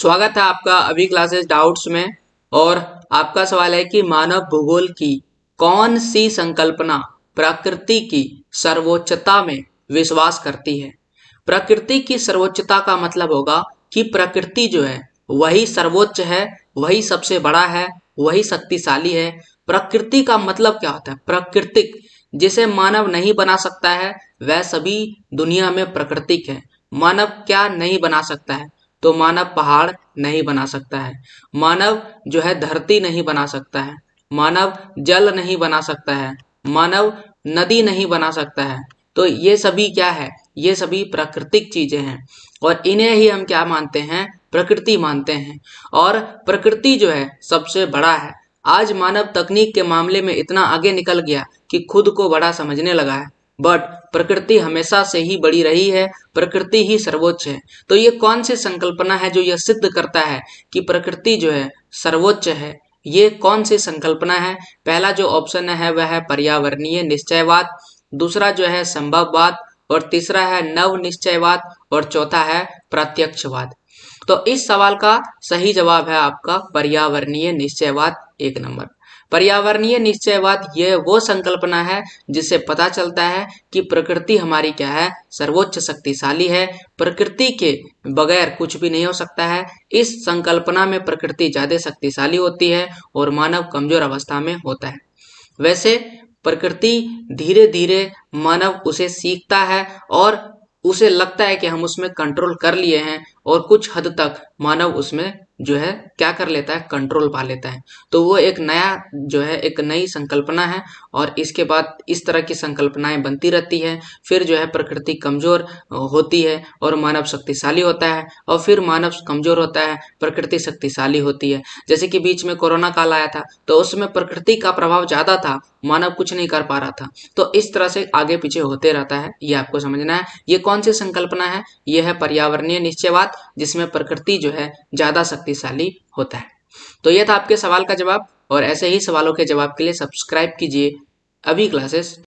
स्वागत है आपका अभी क्लासेस डाउट्स में और आपका सवाल है कि मानव भूगोल की कौन सी संकल्पना प्रकृति की सर्वोच्चता में विश्वास करती है प्रकृति की सर्वोच्चता का मतलब होगा कि प्रकृति जो है वही सर्वोच्च है वही सबसे बड़ा है वही शक्तिशाली है प्रकृति का मतलब क्या होता है प्राकृतिक जिसे मानव नहीं बना सकता है वह सभी दुनिया में प्रकृतिक है मानव क्या नहीं बना सकता है तो मानव पहाड़ नहीं बना सकता है मानव जो है धरती नहीं बना सकता है मानव जल नहीं बना सकता है मानव नदी नहीं बना सकता है तो ये सभी क्या है ये सभी प्राकृतिक चीजें हैं और इन्हें ही हम क्या मानते हैं प्रकृति मानते हैं और प्रकृति जो है सबसे बड़ा है आज मानव तकनीक के मामले में इतना आगे निकल गया कि खुद को बड़ा समझने लगा है बट प्रकृति हमेशा से ही बड़ी रही है प्रकृति ही सर्वोच्च है तो ये कौन सी संकल्पना है जो यह सिद्ध करता है कि प्रकृति जो है सर्वोच्च है ये कौन सी संकल्पना है पहला जो ऑप्शन है वह है पर्यावरणीय निश्चयवाद दूसरा जो है संभववाद और तीसरा है नव निश्चयवाद और चौथा है प्रत्यक्षवाद तो इस सवाल का सही जवाब है आपका पर्यावरणीय निश्चयवाद एक नंबर पर्यावरणीय निश्चयवाद यह वो संकल्पना है जिससे पता चलता है कि प्रकृति हमारी क्या है सर्वोच्च शक्तिशाली है प्रकृति के बगैर कुछ भी नहीं हो सकता है इस संकल्पना में प्रकृति ज्यादा शक्तिशाली होती है और मानव कमजोर अवस्था में होता है वैसे प्रकृति धीरे धीरे मानव उसे सीखता है और उसे लगता है कि हम उसमें कंट्रोल कर लिए हैं और कुछ हद तक मानव उसमें जो है क्या कर लेता है कंट्रोल पा लेता है तो वो एक नया जो है एक नई संकल्पना है और इसके बाद इस तरह की संकल्पनाएं बनती रहती है फिर जो है प्रकृति कमजोर होती है और मानव शक्तिशाली होता है और फिर मानव कमजोर होता है प्रकृति शक्तिशाली होती है जैसे कि बीच में कोरोना काल आया था तो उसमें प्रकृति का प्रभाव ज्यादा था मानव कुछ नहीं कर पा रहा था तो इस तरह से आगे पीछे होते रहता है ये आपको समझना है ये कौन सी संकल्पना है यह है पर्यावरणीय निश्चयवाद जिसमें प्रकृति जो है ज़्यादा शक्तिशाली होता है तो यह था आपके सवाल का जवाब और ऐसे ही सवालों के जवाब के लिए सब्सक्राइब कीजिए अभी क्लासेस